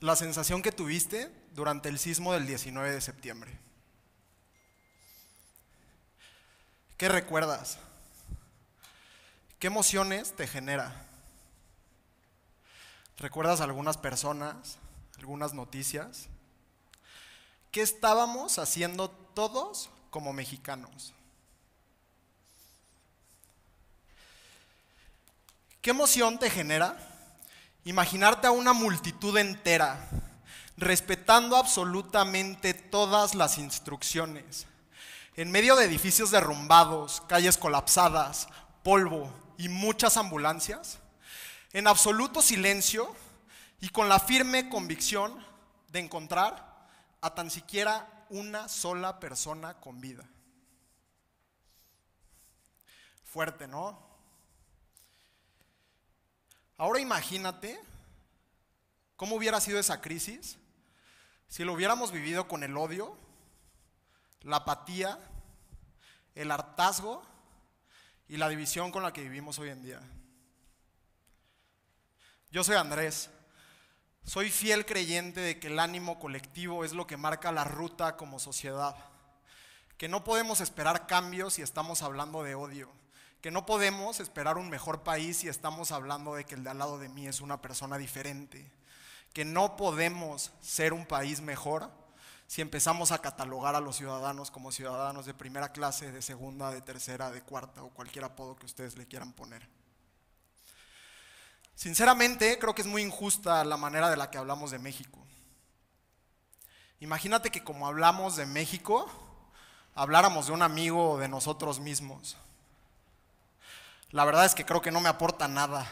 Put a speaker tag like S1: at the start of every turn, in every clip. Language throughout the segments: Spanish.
S1: la sensación que tuviste durante el sismo del 19 de septiembre. ¿Qué recuerdas? ¿Qué emociones te genera? ¿Recuerdas algunas personas, algunas noticias? ¿Qué estábamos haciendo todos como mexicanos? ¿Qué emoción te genera Imaginarte a una multitud entera, respetando absolutamente todas las instrucciones, en medio de edificios derrumbados, calles colapsadas, polvo y muchas ambulancias, en absoluto silencio y con la firme convicción de encontrar a tan siquiera una sola persona con vida. Fuerte, ¿no? Ahora imagínate cómo hubiera sido esa crisis si lo hubiéramos vivido con el odio, la apatía, el hartazgo y la división con la que vivimos hoy en día. Yo soy Andrés. Soy fiel creyente de que el ánimo colectivo es lo que marca la ruta como sociedad, que no podemos esperar cambios si estamos hablando de odio que no podemos esperar un mejor país si estamos hablando de que el de al lado de mí es una persona diferente, que no podemos ser un país mejor si empezamos a catalogar a los ciudadanos como ciudadanos de primera clase, de segunda, de tercera, de cuarta o cualquier apodo que ustedes le quieran poner. Sinceramente, creo que es muy injusta la manera de la que hablamos de México. Imagínate que como hablamos de México, habláramos de un amigo o de nosotros mismos la verdad es que creo que no me aporta nada.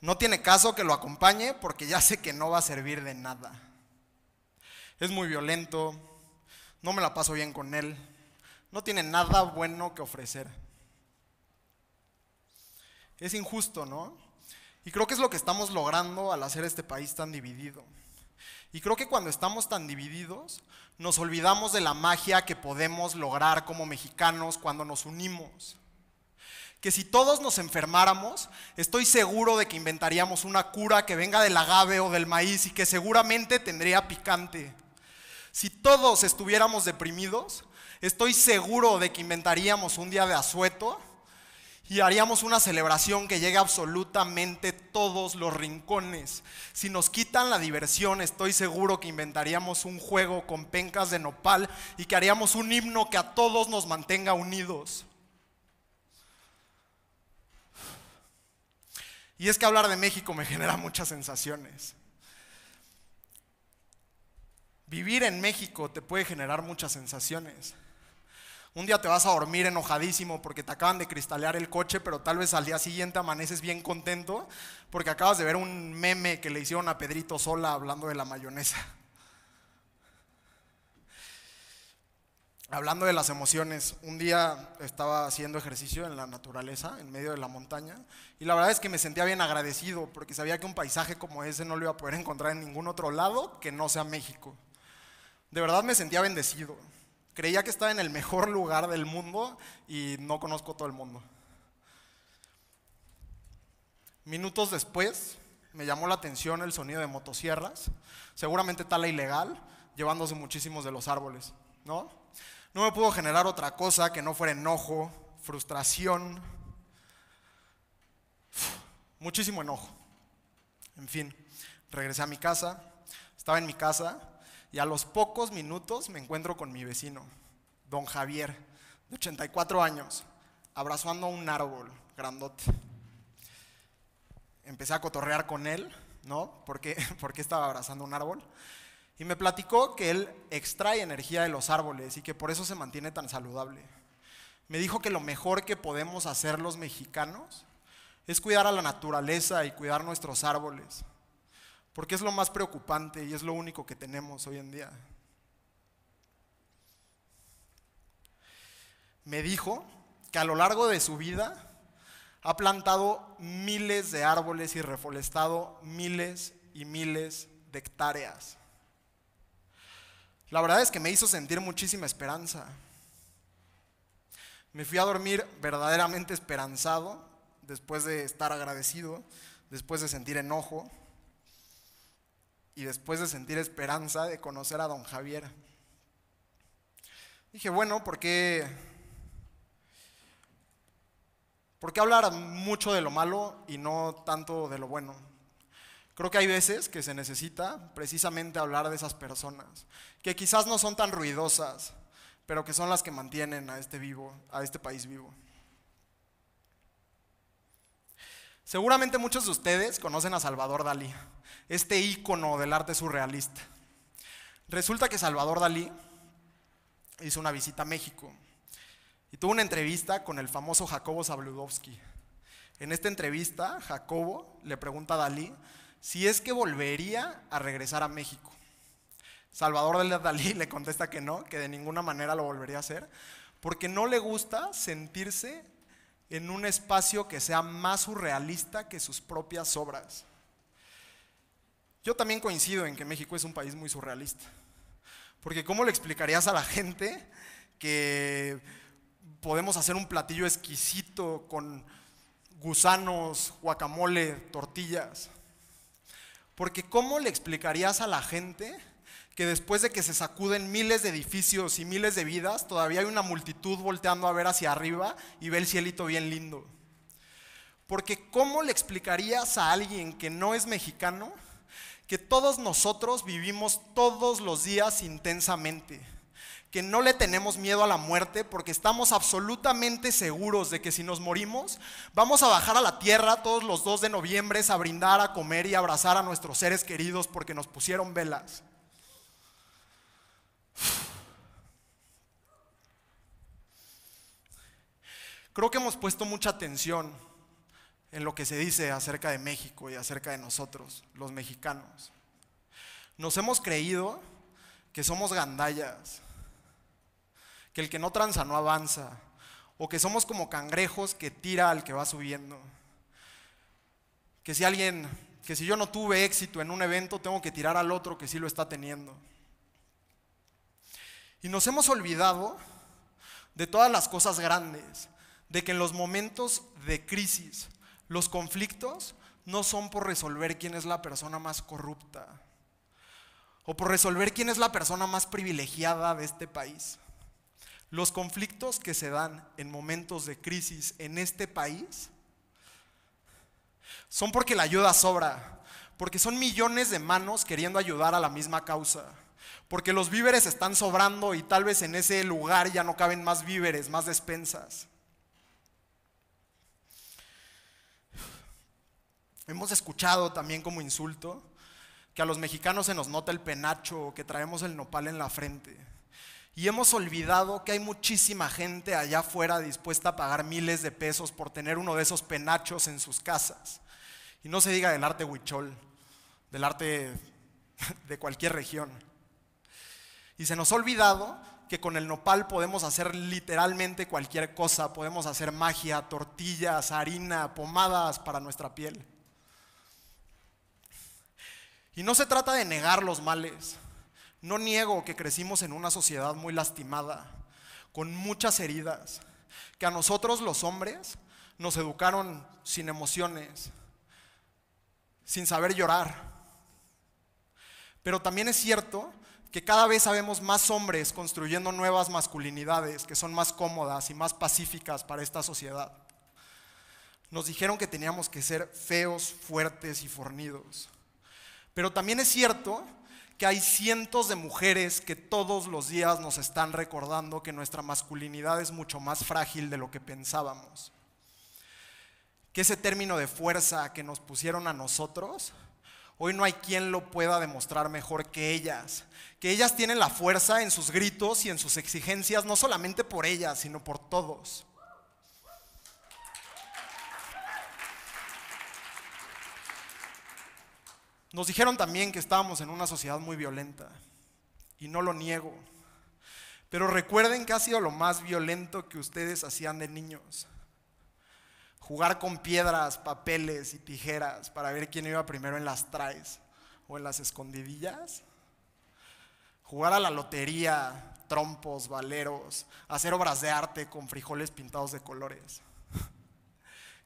S1: No tiene caso que lo acompañe porque ya sé que no va a servir de nada. Es muy violento, no me la paso bien con él, no tiene nada bueno que ofrecer. Es injusto, ¿no? Y creo que es lo que estamos logrando al hacer este país tan dividido. Y creo que cuando estamos tan divididos, nos olvidamos de la magia que podemos lograr como mexicanos cuando nos unimos que si todos nos enfermáramos, estoy seguro de que inventaríamos una cura que venga del agave o del maíz y que seguramente tendría picante. Si todos estuviéramos deprimidos, estoy seguro de que inventaríamos un día de asueto y haríamos una celebración que llegue a absolutamente todos los rincones. Si nos quitan la diversión, estoy seguro que inventaríamos un juego con pencas de nopal y que haríamos un himno que a todos nos mantenga unidos. Y es que hablar de México me genera muchas sensaciones. Vivir en México te puede generar muchas sensaciones. Un día te vas a dormir enojadísimo porque te acaban de cristalear el coche, pero tal vez al día siguiente amaneces bien contento porque acabas de ver un meme que le hicieron a Pedrito Sola hablando de la mayonesa. hablando de las emociones, un día estaba haciendo ejercicio en la naturaleza, en medio de la montaña, y la verdad es que me sentía bien agradecido porque sabía que un paisaje como ese no lo iba a poder encontrar en ningún otro lado que no sea México. De verdad me sentía bendecido. Creía que estaba en el mejor lugar del mundo y no conozco todo el mundo. Minutos después me llamó la atención el sonido de motosierras, seguramente tala ilegal, llevándose muchísimos de los árboles, ¿no? No me pudo generar otra cosa que no fuera enojo, frustración, muchísimo enojo. En fin, regresé a mi casa, estaba en mi casa y a los pocos minutos me encuentro con mi vecino, don Javier, de 84 años, abrazando un árbol grandote. Empecé a cotorrear con él, ¿no? ¿Por qué, ¿Por qué estaba abrazando un árbol? Y me platicó que él extrae energía de los árboles y que por eso se mantiene tan saludable. Me dijo que lo mejor que podemos hacer los mexicanos es cuidar a la naturaleza y cuidar nuestros árboles, porque es lo más preocupante y es lo único que tenemos hoy en día. Me dijo que a lo largo de su vida ha plantado miles de árboles y reforestado miles y miles de hectáreas. La verdad es que me hizo sentir muchísima esperanza. Me fui a dormir verdaderamente esperanzado, después de estar agradecido, después de sentir enojo y después de sentir esperanza de conocer a don Javier. Dije, bueno, ¿por qué, ¿por qué hablar mucho de lo malo y no tanto de lo bueno? Creo que hay veces que se necesita precisamente hablar de esas personas, que quizás no son tan ruidosas, pero que son las que mantienen a este vivo, a este país vivo. Seguramente muchos de ustedes conocen a Salvador Dalí, este ícono del arte surrealista. Resulta que Salvador Dalí hizo una visita a México y tuvo una entrevista con el famoso Jacobo Zabludovsky. En esta entrevista, Jacobo le pregunta a Dalí si es que volvería a regresar a México. Salvador del Dalí le contesta que no, que de ninguna manera lo volvería a hacer, porque no le gusta sentirse en un espacio que sea más surrealista que sus propias obras. Yo también coincido en que México es un país muy surrealista, porque ¿cómo le explicarías a la gente que podemos hacer un platillo exquisito con gusanos, guacamole, tortillas? Porque ¿cómo le explicarías a la gente que después de que se sacuden miles de edificios y miles de vidas, todavía hay una multitud volteando a ver hacia arriba y ve el cielito bien lindo? Porque ¿cómo le explicarías a alguien que no es mexicano que todos nosotros vivimos todos los días intensamente? que no le tenemos miedo a la muerte porque estamos absolutamente seguros de que si nos morimos, vamos a bajar a la tierra todos los 2 de noviembre a brindar, a comer y a abrazar a nuestros seres queridos porque nos pusieron velas. Creo que hemos puesto mucha atención en lo que se dice acerca de México y acerca de nosotros, los mexicanos. Nos hemos creído que somos gandallas, que el que no tranza no avanza, o que somos como cangrejos que tira al que va subiendo. Que si alguien, que si yo no tuve éxito en un evento, tengo que tirar al otro que sí lo está teniendo. Y nos hemos olvidado de todas las cosas grandes, de que en los momentos de crisis, los conflictos no son por resolver quién es la persona más corrupta o por resolver quién es la persona más privilegiada de este país. Los conflictos que se dan en momentos de crisis en este país son porque la ayuda sobra, porque son millones de manos queriendo ayudar a la misma causa, porque los víveres están sobrando y tal vez en ese lugar ya no caben más víveres, más despensas. Hemos escuchado también como insulto que a los mexicanos se nos nota el penacho, o que traemos el nopal en la frente. Y hemos olvidado que hay muchísima gente allá afuera dispuesta a pagar miles de pesos por tener uno de esos penachos en sus casas. Y no se diga del arte huichol, del arte de cualquier región. Y se nos ha olvidado que con el nopal podemos hacer literalmente cualquier cosa. Podemos hacer magia, tortillas, harina, pomadas para nuestra piel. Y no se trata de negar los males. No niego que crecimos en una sociedad muy lastimada, con muchas heridas, que a nosotros los hombres nos educaron sin emociones, sin saber llorar. Pero también es cierto que cada vez sabemos más hombres construyendo nuevas masculinidades que son más cómodas y más pacíficas para esta sociedad. Nos dijeron que teníamos que ser feos, fuertes y fornidos. Pero también es cierto que hay cientos de mujeres que todos los días nos están recordando que nuestra masculinidad es mucho más frágil de lo que pensábamos. Que ese término de fuerza que nos pusieron a nosotros, hoy no hay quien lo pueda demostrar mejor que ellas. Que ellas tienen la fuerza en sus gritos y en sus exigencias, no solamente por ellas, sino por todos. Nos dijeron también que estábamos en una sociedad muy violenta, y no lo niego, pero recuerden que ha sido lo más violento que ustedes hacían de niños. Jugar con piedras, papeles y tijeras para ver quién iba primero en las traes o en las escondidillas. Jugar a la lotería, trompos, valeros, hacer obras de arte con frijoles pintados de colores.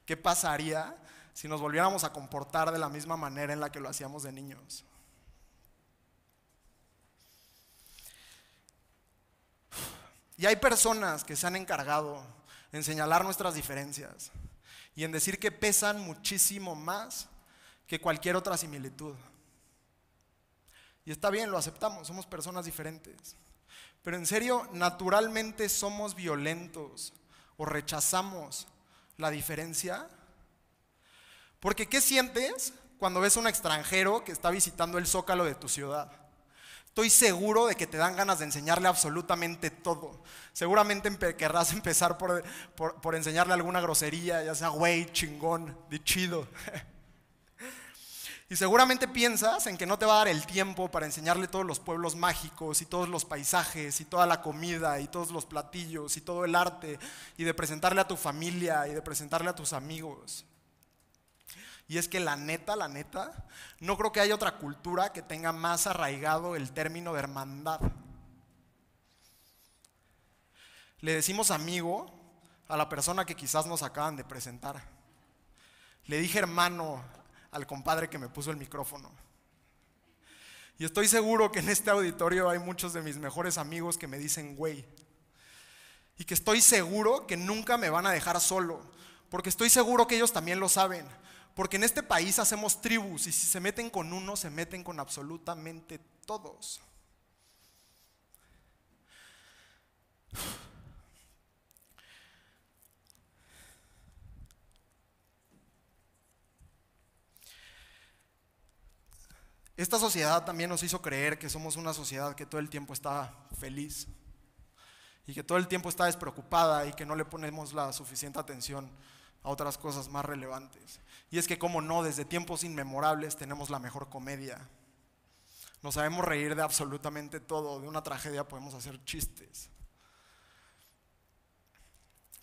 S1: ¿Qué pasaría si nos volviéramos a comportar de la misma manera en la que lo hacíamos de niños. Y hay personas que se han encargado en señalar nuestras diferencias y en decir que pesan muchísimo más que cualquier otra similitud. Y está bien, lo aceptamos, somos personas diferentes. Pero en serio, naturalmente somos violentos o rechazamos la diferencia porque ¿qué sientes cuando ves a un extranjero que está visitando el zócalo de tu ciudad? Estoy seguro de que te dan ganas de enseñarle absolutamente todo. Seguramente querrás empezar por, enseñarle alguna grosería, ya sea güey, chingón, de chido. Y seguramente piensas en que no te va a dar el tiempo para enseñarle todos los pueblos mágicos y todos los paisajes y toda la comida y todos los platillos y todo el arte y de presentarle a tu familia y de presentarle a tus amigos. Y es que la neta, la neta, no creo que haya otra cultura que tenga más arraigado el término de hermandad. Le decimos amigo a la persona que quizás nos acaban de presentar. Le dije hermano al compadre que me puso el micrófono. Y estoy seguro que en este auditorio hay muchos de mis mejores amigos que me dicen güey. Y que estoy seguro que nunca me van a dejar solo. Porque estoy seguro que ellos también lo saben. Porque en este país hacemos tribus y si se meten con uno, se meten con absolutamente todos. Esta sociedad también nos hizo creer que somos una sociedad que todo el tiempo está feliz y que todo el tiempo está despreocupada y que no le ponemos la suficiente atención a otras cosas más relevantes. Y es que, como no, desde tiempos inmemorables tenemos la mejor comedia. Nos sabemos reír de absolutamente todo, de una tragedia podemos hacer chistes.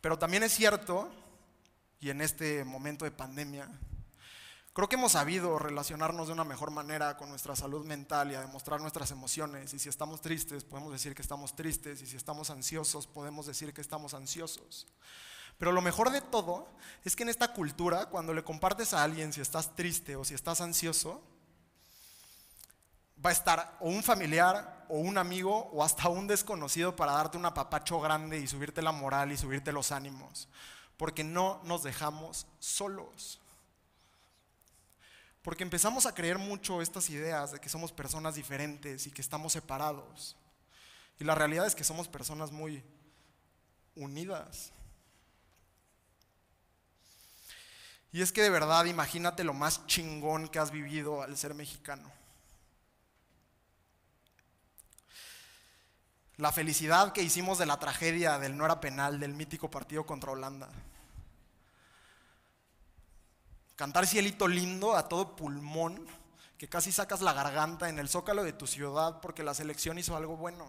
S1: Pero también es cierto, y en este momento de pandemia, creo que hemos sabido relacionarnos de una mejor manera con nuestra salud mental y a demostrar nuestras emociones. Y si estamos tristes, podemos decir que estamos tristes, y si estamos ansiosos, podemos decir que estamos ansiosos. Pero lo mejor de todo es que en esta cultura, cuando le compartes a alguien si estás triste o si estás ansioso, va a estar o un familiar o un amigo o hasta un desconocido para darte un apapacho grande y subirte la moral y subirte los ánimos. Porque no nos dejamos solos. Porque empezamos a creer mucho estas ideas de que somos personas diferentes y que estamos separados. Y la realidad es que somos personas muy unidas. Y es que de verdad, imagínate lo más chingón que has vivido al ser mexicano. La felicidad que hicimos de la tragedia del no era penal, del mítico partido contra Holanda. Cantar cielito lindo a todo pulmón, que casi sacas la garganta en el zócalo de tu ciudad porque la selección hizo algo bueno.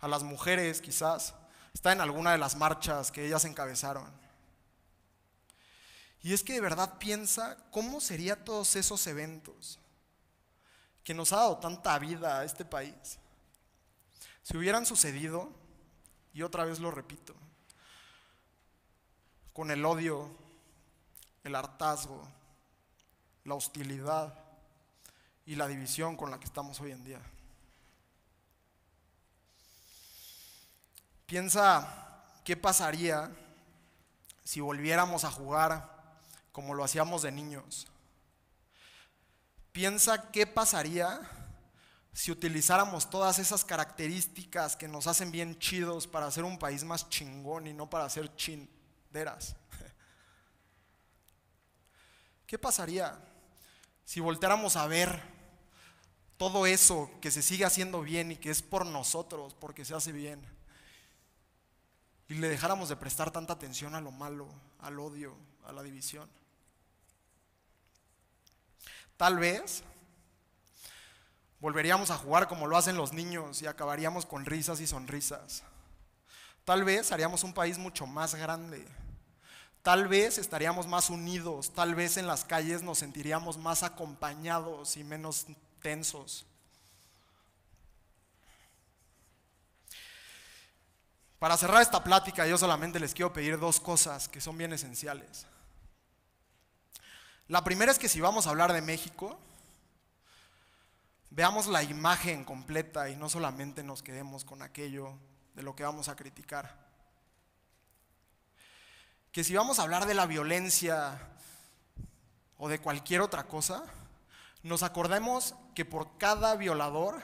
S1: A las mujeres quizás, está en alguna de las marchas que ellas encabezaron. Y es que de verdad piensa cómo serían todos esos eventos que nos ha dado tanta vida a este país. Si hubieran sucedido, y otra vez lo repito, con el odio, el hartazgo, la hostilidad y la división con la que estamos hoy en día. Piensa qué pasaría si volviéramos a jugar como lo hacíamos de niños. Piensa qué pasaría si utilizáramos todas esas características que nos hacen bien chidos para hacer un país más chingón y no para hacer chinderas. ¿Qué pasaría si volteáramos a ver todo eso que se sigue haciendo bien y que es por nosotros, porque se hace bien? Y le dejáramos de prestar tanta atención a lo malo, al odio, a la división. Tal vez volveríamos a jugar como lo hacen los niños y acabaríamos con risas y sonrisas. Tal vez haríamos un país mucho más grande. Tal vez estaríamos más unidos, tal vez en las calles nos sentiríamos más acompañados y menos tensos. Para cerrar esta plática, yo solamente les quiero pedir dos cosas que son bien esenciales. La primera es que si vamos a hablar de México, veamos la imagen completa y no solamente nos quedemos con aquello de lo que vamos a criticar. Que si vamos a hablar de la violencia o de cualquier otra cosa, nos acordemos que por cada violador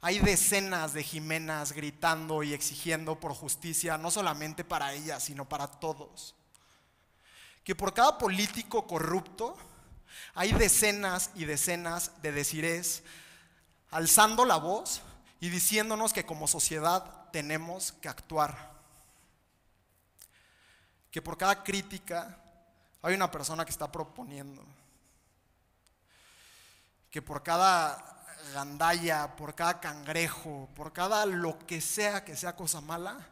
S1: hay decenas de Jimenas gritando y exigiendo por justicia, no solamente para ellas, sino para todos que por cada político corrupto hay decenas y decenas de decirés alzando la voz y diciéndonos que como sociedad tenemos que actuar. Que por cada crítica hay una persona que está proponiendo. Que por cada gandalla, por cada cangrejo, por cada lo que sea que sea cosa mala,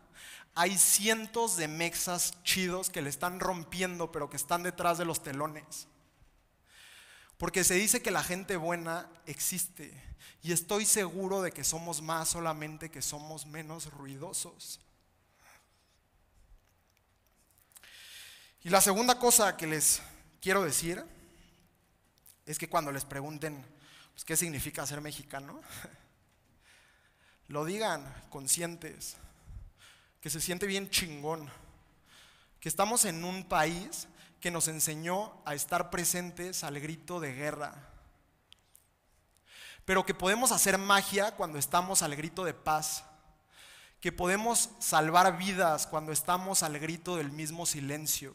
S1: hay cientos de mexas chidos que le están rompiendo, pero que están detrás de los telones. Porque se dice que la gente buena existe. Y estoy seguro de que somos más, solamente que somos menos ruidosos. Y la segunda cosa que les quiero decir es que cuando les pregunten pues, qué significa ser mexicano, lo digan conscientes que se siente bien chingón, que estamos en un país que nos enseñó a estar presentes al grito de guerra, pero que podemos hacer magia cuando estamos al grito de paz, que podemos salvar vidas cuando estamos al grito del mismo silencio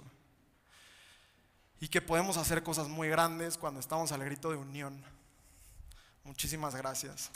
S1: y que podemos hacer cosas muy grandes cuando estamos al grito de unión. Muchísimas gracias.